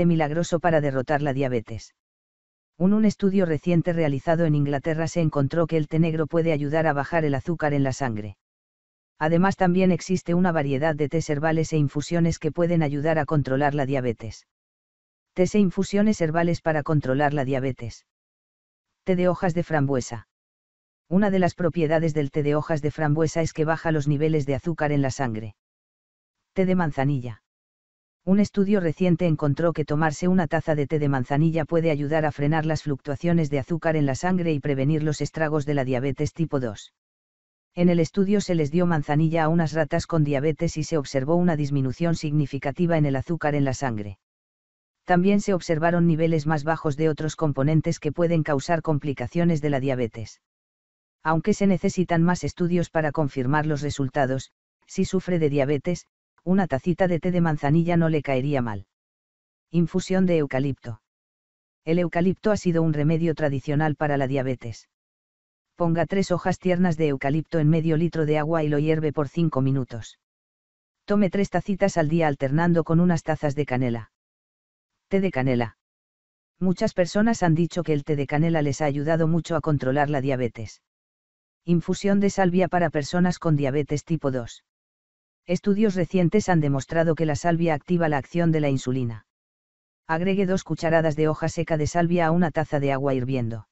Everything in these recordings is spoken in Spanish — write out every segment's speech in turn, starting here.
Este milagroso para derrotar la diabetes. Un, un estudio reciente realizado en Inglaterra se encontró que el té negro puede ayudar a bajar el azúcar en la sangre. Además también existe una variedad de tés herbales e infusiones que pueden ayudar a controlar la diabetes. Tés e infusiones herbales para controlar la diabetes. Té de hojas de frambuesa. Una de las propiedades del té de hojas de frambuesa es que baja los niveles de azúcar en la sangre. Té de manzanilla. Un estudio reciente encontró que tomarse una taza de té de manzanilla puede ayudar a frenar las fluctuaciones de azúcar en la sangre y prevenir los estragos de la diabetes tipo 2. En el estudio se les dio manzanilla a unas ratas con diabetes y se observó una disminución significativa en el azúcar en la sangre. También se observaron niveles más bajos de otros componentes que pueden causar complicaciones de la diabetes. Aunque se necesitan más estudios para confirmar los resultados, si sufre de diabetes, una tacita de té de manzanilla no le caería mal. Infusión de eucalipto. El eucalipto ha sido un remedio tradicional para la diabetes. Ponga tres hojas tiernas de eucalipto en medio litro de agua y lo hierve por cinco minutos. Tome tres tacitas al día alternando con unas tazas de canela. Té de canela. Muchas personas han dicho que el té de canela les ha ayudado mucho a controlar la diabetes. Infusión de salvia para personas con diabetes tipo 2. Estudios recientes han demostrado que la salvia activa la acción de la insulina. Agregue dos cucharadas de hoja seca de salvia a una taza de agua hirviendo.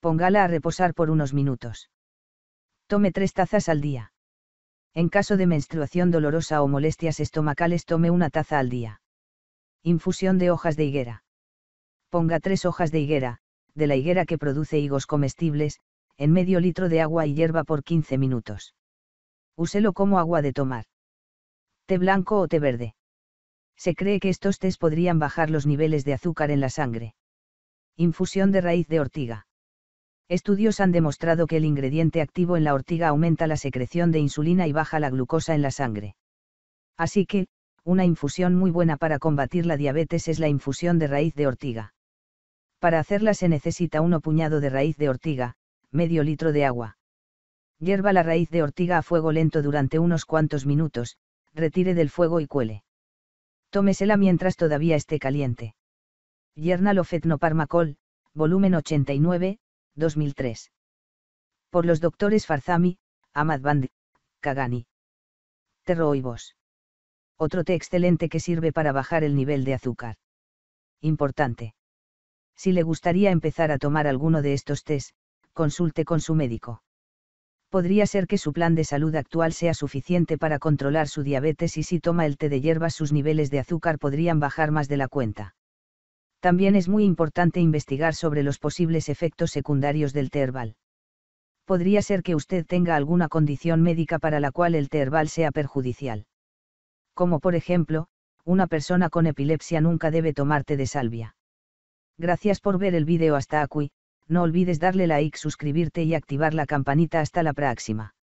Póngala a reposar por unos minutos. Tome tres tazas al día. En caso de menstruación dolorosa o molestias estomacales, tome una taza al día. Infusión de hojas de higuera. Ponga tres hojas de higuera, de la higuera que produce higos comestibles, en medio litro de agua y hierba por 15 minutos úselo como agua de tomar. Té blanco o té verde. Se cree que estos tés podrían bajar los niveles de azúcar en la sangre. Infusión de raíz de ortiga. Estudios han demostrado que el ingrediente activo en la ortiga aumenta la secreción de insulina y baja la glucosa en la sangre. Así que, una infusión muy buena para combatir la diabetes es la infusión de raíz de ortiga. Para hacerla se necesita uno puñado de raíz de ortiga, medio litro de agua. Hierva la raíz de ortiga a fuego lento durante unos cuantos minutos, retire del fuego y cuele. Tómesela mientras todavía esté caliente. Yernal fetno parmacol volumen 89, 2003. Por los doctores Farzami, Ahmad Band, Kagani. Terroibos. Otro té excelente que sirve para bajar el nivel de azúcar. Importante. Si le gustaría empezar a tomar alguno de estos tés, consulte con su médico podría ser que su plan de salud actual sea suficiente para controlar su diabetes y si toma el té de hierbas sus niveles de azúcar podrían bajar más de la cuenta. También es muy importante investigar sobre los posibles efectos secundarios del té Podría ser que usted tenga alguna condición médica para la cual el té herbal sea perjudicial. Como por ejemplo, una persona con epilepsia nunca debe tomar té de salvia. Gracias por ver el vídeo hasta aquí no olvides darle like, suscribirte y activar la campanita hasta la próxima.